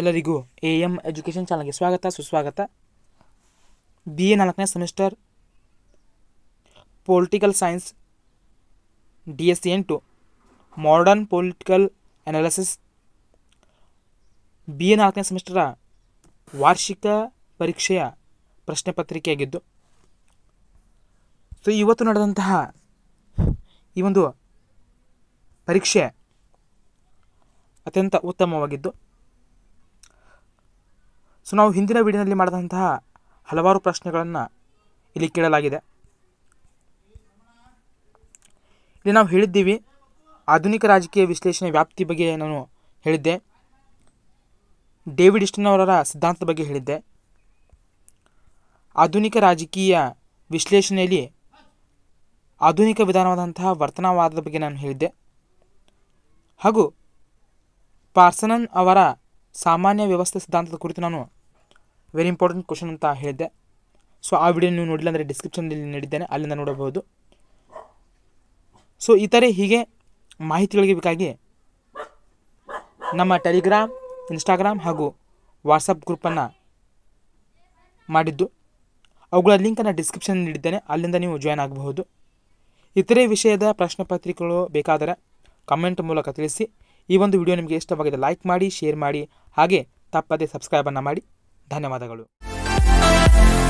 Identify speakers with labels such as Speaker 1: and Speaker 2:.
Speaker 1: ಎಲ್ಲರಿಗೂ A M education ಚಾನಲ್ಗೆ ಸ್ವಾಗತ ಸುಸ್ವಾಗತ ಬಿ ಎ ನಾಲ್ಕನೇ semester political science D S C ಎಂಟು modern political analysis B A ನಾಲ್ಕನೇ ಸೆಮಿಸ್ಟರ ವಾರ್ಷಿಕ ಪರೀಕ್ಷೆಯ ಪ್ರಶ್ನೆ ಪತ್ರಿಕೆಯಾಗಿದ್ದು ಸೊ ಇವತ್ತು ನಡೆದಂತಹ ಈ ಒಂದು ಪರೀಕ್ಷೆ ಅತ್ಯಂತ ಉತ್ತಮವಾಗಿದ್ದು ಸೊ ನಾವು ಹಿಂದಿನ ವಿಡಿಯೋನಲ್ಲಿ ಮಾಡಿದಂತಹ ಹಲವಾರು ಪ್ರಶ್ನೆಗಳನ್ನು ಇಲ್ಲಿ ಕೇಳಲಾಗಿದೆ ಇಲ್ಲಿ ನಾವು ಹೇಳಿದ್ದೀವಿ ಆಧುನಿಕ ರಾಜಕೀಯ ವಿಶ್ಲೇಷಣೆ ವ್ಯಾಪ್ತಿ ಬಗ್ಗೆ ನಾನು ಹೇಳಿದ್ದೆ ಡೇವಿಡ್ ಅವರ ಸಿದ್ಧಾಂತದ ಬಗ್ಗೆ ಹೇಳಿದ್ದೆ ಆಧುನಿಕ ರಾಜಕೀಯ ವಿಶ್ಲೇಷಣೆಯಲ್ಲಿ ಆಧುನಿಕ ವಿಧಾನವಾದಂತಹ ವರ್ತನವಾದದ ಬಗ್ಗೆ ನಾನು ಹೇಳಿದ್ದೆ ಹಾಗೂ ಪಾರ್ಸನನ್ ಅವರ ಸಾಮಾನ್ಯ ವ್ಯವಸ್ಥೆ ಸಿದ್ಧಾಂತದ ಕುರಿತು ನಾನು ವೆರಿ ಇಂಪಾರ್ಟೆಂಟ್ ಕ್ವಶನ್ ಅಂತ ಹೇಳಿದ್ದೆ ಸೊ ಆ ವಿಡಿಯೋ ನೀವು ನೋಡಿಲ್ಲ ಅಂದರೆ ಡಿಸ್ಕ್ರಿಪ್ಷನಲ್ಲಿ ನೀಡಿದ್ದೇನೆ ಅಲ್ಲಿಂದ ನೋಡಬಹುದು ಸೊ ಈ ಹೀಗೆ ಮಾಹಿತಿಗಳಿಗೆ ಬೇಕಾಗಿ ನಮ್ಮ ಟೆಲಿಗ್ರಾಮ್ ಇನ್ಸ್ಟಾಗ್ರಾಮ್ ಹಾಗೂ ವಾಟ್ಸಪ್ ಗ್ರೂಪನ್ನು ಮಾಡಿದ್ದು ಅವುಗಳ ಲಿಂಕನ್ನು ಡಿಸ್ಕ್ರಿಪ್ಷನ್ ನೀಡಿದ್ದೇನೆ ಅಲ್ಲಿಂದ ನೀವು ಜಾಯ್ನ್ ಆಗಬಹುದು ಇತರೆ ವಿಷಯದ ಪ್ರಶ್ನೆ ಪತ್ರಿಕೆಗಳು ಬೇಕಾದರೆ ಕಮೆಂಟ್ ಮೂಲಕ ತಿಳಿಸಿ ಈ ಒಂದು ವಿಡಿಯೋ ನಿಮಗೆ ಇಷ್ಟವಾಗಿದೆ ಲೈಕ್ ಮಾಡಿ ಶೇರ್ ಮಾಡಿ ಹಾಗೆ ತಪ್ಪದೆ ಸಬ್ಸ್ಕ್ರೈಬನ್ನು ಮಾಡಿ ಧನ್ಯವಾದಗಳು